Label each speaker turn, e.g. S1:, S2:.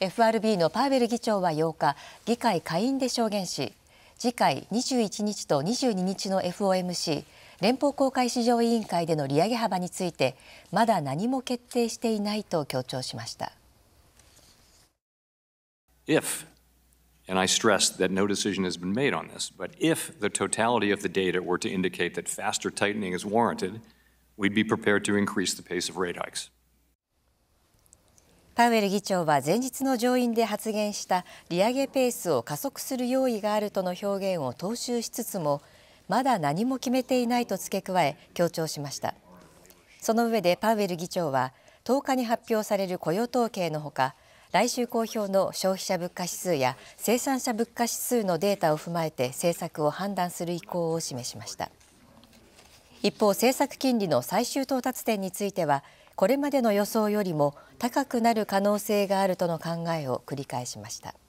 S1: FRB のパーベル議長は8日、議会下院で証言し、次回21日と22日の FOMC 連邦公開市場委員会での利上げ幅についてまだ何も決定していないと強調しました。
S2: If And I stress that no decision has been made on this. But if the totality of the data were to indicate that faster tightening is warranted, we'd be prepared to increase the pace of rate hikes.
S1: パウエル議長は前日の上院で発言した利上げペースを加速する用意があるとの表現を踏襲しつつも、まだ何も決めていないと付け加え、強調しました。その上でパウエル議長は、10日に発表される雇用統計のほか、来週公表の消費者物価指数や生産者物価指数のデータを踏まえて政策を判断する意向を示しました。一方、政策金利の最終到達点については、これまでの予想よりも高くなる可能性があるとの考えを繰り返しました。